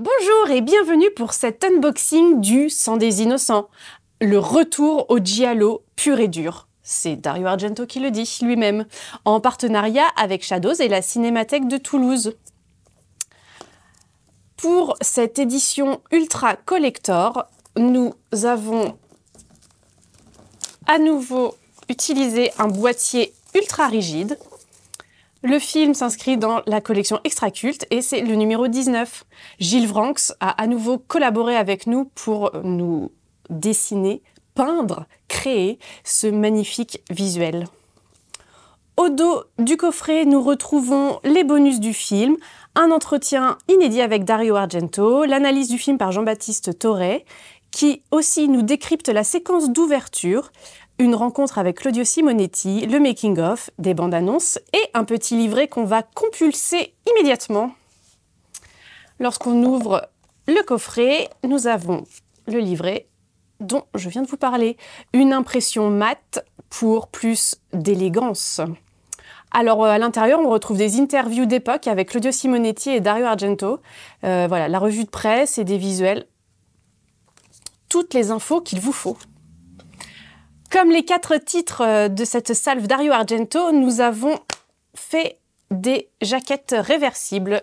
Bonjour et bienvenue pour cet unboxing du Sang des Innocents, le retour au Giallo pur et dur. C'est Dario Argento qui le dit lui-même, en partenariat avec Shadows et la Cinémathèque de Toulouse. Pour cette édition ultra collector, nous avons à nouveau utilisé un boîtier ultra rigide le film s'inscrit dans la collection Extra et c'est le numéro 19. Gilles Vranx a à nouveau collaboré avec nous pour nous dessiner, peindre, créer ce magnifique visuel. Au dos du coffret, nous retrouvons les bonus du film, un entretien inédit avec Dario Argento, l'analyse du film par Jean-Baptiste Torré, qui aussi nous décrypte la séquence d'ouverture, une rencontre avec Claudio Simonetti, le making-of, des bandes-annonces et un petit livret qu'on va compulser immédiatement. Lorsqu'on ouvre le coffret, nous avons le livret dont je viens de vous parler. Une impression mate pour plus d'élégance. Alors euh, à l'intérieur, on retrouve des interviews d'époque avec Claudio Simonetti et Dario Argento. Euh, voilà, la revue de presse et des visuels. Toutes les infos qu'il vous faut. Comme les quatre titres euh, de cette salve Dario Argento, nous avons fait des jaquettes réversibles.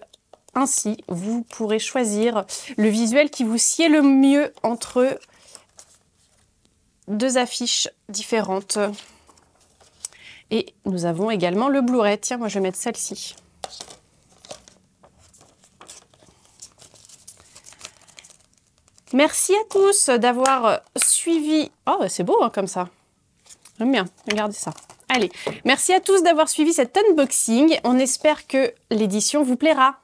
Ainsi, vous pourrez choisir le visuel qui vous sied le mieux entre deux affiches différentes. Et nous avons également le Blu-ray. Tiens, moi je vais mettre celle-ci. Merci à tous d'avoir suivi. Oh, bah, c'est beau hein, comme ça. J'aime bien. Regardez ça. Allez, merci à tous d'avoir suivi cet unboxing. On espère que l'édition vous plaira.